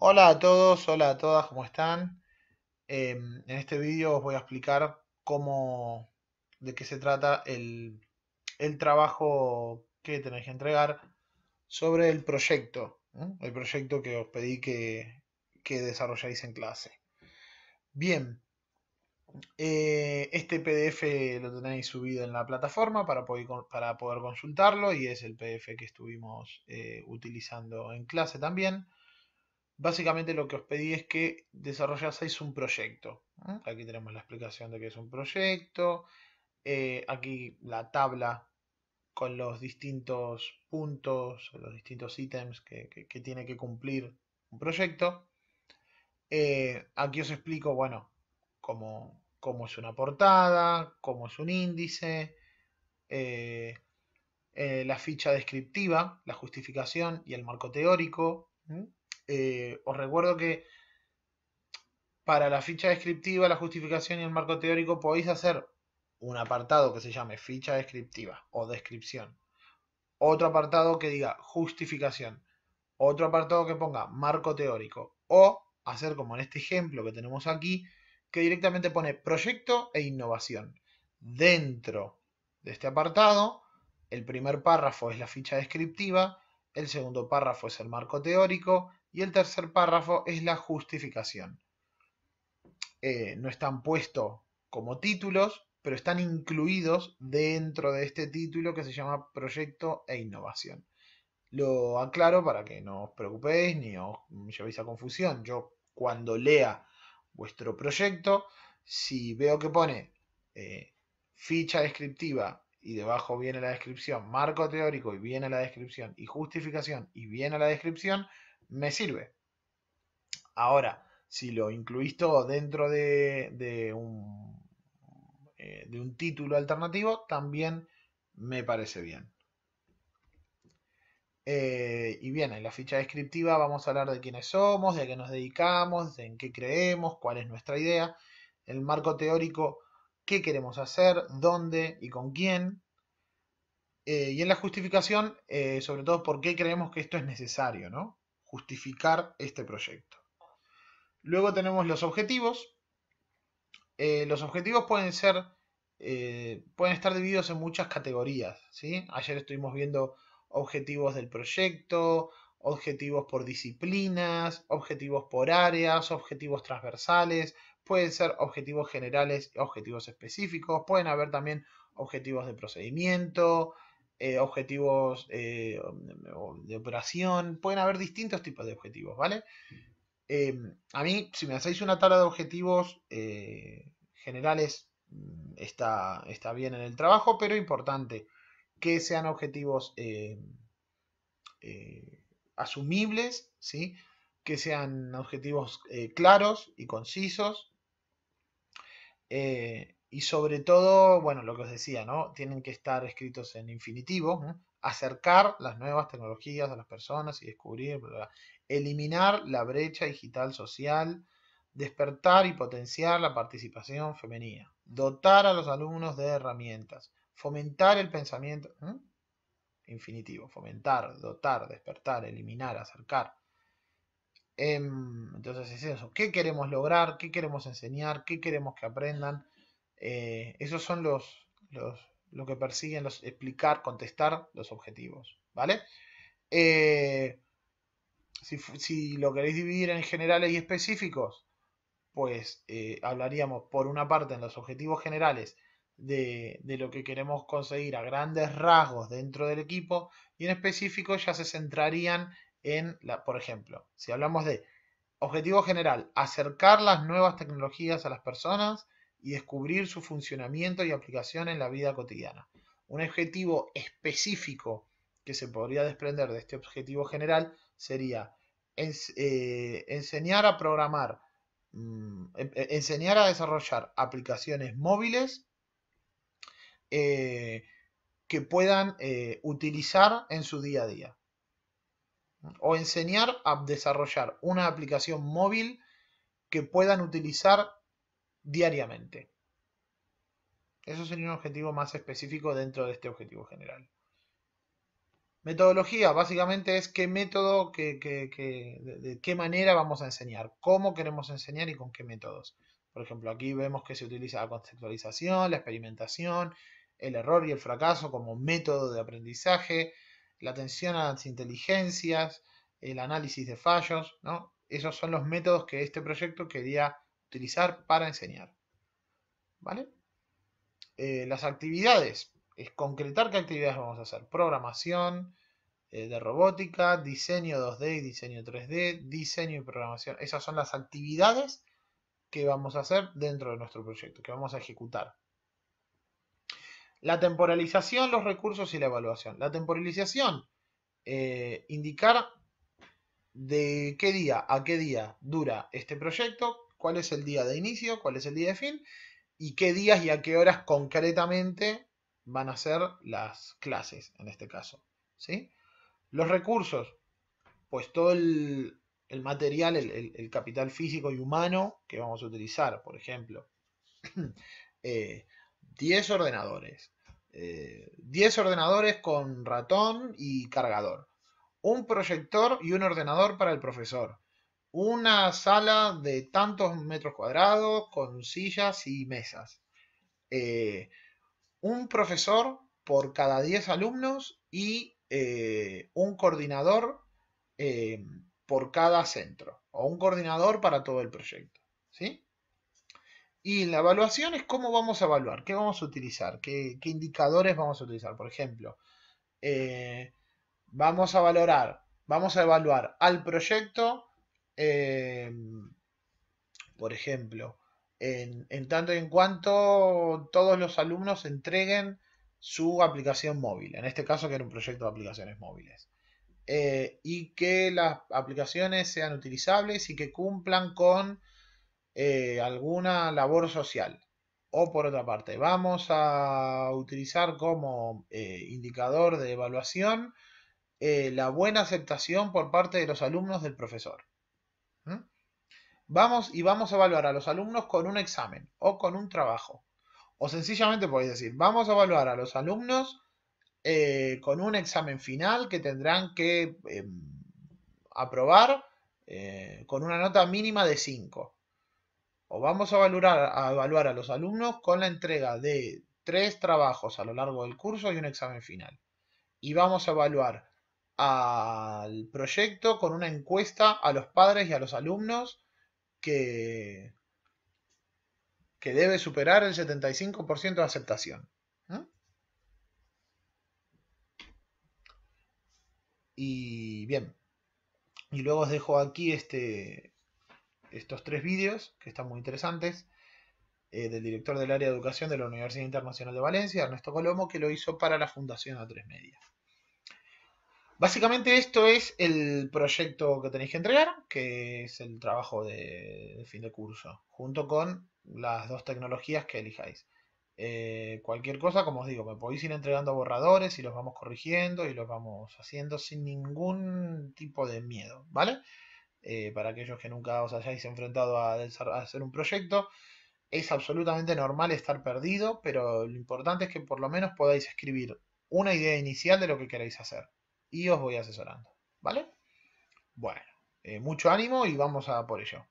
Hola a todos, hola a todas, ¿cómo están? Em, en este vídeo os voy a explicar cómo, de qué se trata el, trabajo que tenéis que entregar sobre el proyecto, el proyecto que os pedí que, desarrolláis en clase. Bien, eh, este PDF lo tenéis subido en la plataforma para poder consultarlo y es el PDF que estuvimos eh, utilizando en clase también. Básicamente lo que os pedí es que desarrollaseis un proyecto. ¿Mm? Aquí tenemos la explicación de qué es un proyecto. Eh, aquí la tabla con los distintos puntos, los distintos ítems que, tiene que cumplir un proyecto. Eh, aquí os explico, bueno, cómo, es una portada, cómo es un índice, eh, la ficha descriptiva, la justificación y el marco teórico. ¿Mm? Eh, os recuerdo que para la ficha descriptiva, la justificación y el marco teórico podéis hacer un apartado que se llame ficha descriptiva o descripción. Otro apartado que diga justificación. Otro apartado que ponga marco teórico. O hacer como en este ejemplo que tenemos aquí, que directamente pone proyecto e innovación. Dentro de este apartado, el primer párrafo es la ficha descriptiva, el segundo párrafo es el marco teórico, y el tercer párrafo es la justificación. Eh, no están puestos como títulos, pero están incluidos dentro de este título que se llama Proyecto e Innovación. Lo aclaro para que no os preocupéis ni os llevéis a confusión. Yo cuando lea vuestro proyecto, si veo que pone eh, ficha descriptiva y debajo viene la descripción, marco teórico y viene la descripción y justificación y viene la descripción, me sirve. Ahora, si lo incluís todo dentro de, eh, un, título alternativo, también me parece bien. Eh, y bien, en la ficha descriptiva vamos a hablar de quiénes somos, de a qué nos dedicamos, en qué creemos, cuál es nuestra idea, el marco teórico, qué queremos hacer, dónde y con quién. Eh, y en la justificación, sobre todo, por qué creemos que esto es necesario, ¿no? justificar este proyecto. Luego tenemos los objetivos. Eh, los objetivos pueden ser, eh, pueden estar divididos en muchas categorías. ¿sí? Ayer estuvimos viendo objetivos del proyecto, objetivos por disciplinas, objetivos por áreas, objetivos transversales, pueden ser objetivos generales, objetivos específicos, pueden haber también objetivos de procedimiento, eh, objetivos eh, de operación, pueden haber distintos tipos de objetivos, ¿vale? Em, a mí, si me hacéis una tabla de objetivos eh, generales, mm, está, está bien en el trabajo, pero importante que sean objetivos asumibles, ¿sí? que sean objetivos claros y concisos, y sobre todo, bueno, lo que os decía, ¿no? Tienen que estar escritos en infinitivo, acercar las nuevas tecnologías a las personas y descubrir, eliminar la brecha digital social, despertar y potenciar la participación femenina, dotar a los alumnos de herramientas, fomentar el pensamiento, infinitivo, fomentar, dotar, despertar, eliminar, acercar. Em, entonces es eso, ¿qué queremos lograr? ¿Qué queremos enseñar? ¿Qué queremos que aprendan? Eh, esos son los, lo que persiguen los explicar, contestar los objetivos, ¿vale? Eh, si, lo queréis dividir en generales y específicos, pues eh, hablaríamos por una parte en los objetivos generales de, lo que queremos conseguir a grandes rasgos dentro del equipo y en específico ya se centrarían en, por ejemplo, si hablamos de objetivo general, acercar las nuevas tecnologías a las personas, y descubrir su funcionamiento y aplicación en la vida cotidiana. Un objetivo específico que se podría desprender de este objetivo general sería eh, enseñar a programar, mm, enseñar a desarrollar aplicaciones móviles eh, que puedan eh, utilizar en su día a día. O enseñar a desarrollar una aplicación móvil que puedan utilizar diariamente. Eso sería un objetivo más específico dentro de este objetivo general. Metodología, básicamente es qué método, de, qué manera vamos a enseñar, cómo queremos enseñar y con qué métodos. Por ejemplo, aquí vemos que se utiliza la conceptualización, la experimentación, el error y el fracaso como método de aprendizaje, la atención a las inteligencias, el análisis de fallos, ¿no? Esos son los métodos que este proyecto quería utilizar para enseñar. ¿Vale? Eh, las actividades. Es concretar qué actividades vamos a hacer. Programación eh, de robótica, diseño 2D y diseño 3D, diseño y programación. Esas son las actividades que vamos a hacer dentro de nuestro proyecto, que vamos a ejecutar. La temporalización, los recursos y la evaluación. La temporalización, eh, indicar de qué día a qué día dura este proyecto, cuál es el día de inicio, cuál es el día de fin y qué días y a qué horas concretamente van a ser las clases en este caso. ¿sí? Los recursos, pues todo el, material, el, capital físico y humano que vamos a utilizar, por ejemplo, 10 eh, ordenadores, 10 eh, ordenadores con ratón y cargador, un proyector y un ordenador para el profesor, una sala de tantos metros cuadrados con sillas y mesas. Eh, un profesor por cada 10 alumnos y eh, un coordinador eh, por cada centro o un coordinador para todo el proyecto. ¿sí? Y la evaluación es cómo vamos a evaluar, qué vamos a utilizar, qué, qué indicadores vamos a utilizar. Por ejemplo, vamos a valorar, vamos a evaluar al proyecto Em, por ejemplo, en, tanto tanto en cuanto todos los alumnos entreguen su aplicación móvil, en este caso que era un proyecto de aplicaciones móviles, eh, y que las aplicaciones sean utilizables y que cumplan con eh, alguna labor social. O por otra parte, vamos a utilizar como eh, indicador de evaluación la buena aceptación por parte de los alumnos del profesor. Vamos y vamos a evaluar a los alumnos con un examen o con un trabajo. O sencillamente podéis decir, vamos a evaluar a los alumnos eh, con un examen final que tendrán que em, aprobar eh, con una nota mínima de 5. O vamos a evaluar, a evaluar a los alumnos con la entrega de tres trabajos a lo largo del curso y un examen final. Y vamos a evaluar al proyecto con una encuesta a los padres y a los alumnos que, debe superar el 75% de aceptación. Y bien, y luego os dejo aquí este, estos tres vídeos que están muy interesantes eh, del director del área de educación de la Universidad Internacional de Valencia, Ernesto Colomo, que lo hizo para la Fundación A3 Media. Básicamente esto es el proyecto que tenéis que entregar, que es el trabajo de, fin de curso, junto con las dos tecnologías que elijáis. Eh, cualquier cosa, como os digo, me podéis ir entregando borradores y los vamos corrigiendo y los vamos haciendo sin ningún tipo de miedo, ¿vale? Eh, para aquellos que nunca os hayáis enfrentado a, a hacer un proyecto, es absolutamente normal estar perdido, pero lo importante es que por lo menos podáis escribir una idea inicial de lo que queréis hacer y os voy asesorando. ¿Vale? Bueno, eh, mucho ánimo y vamos a por ello.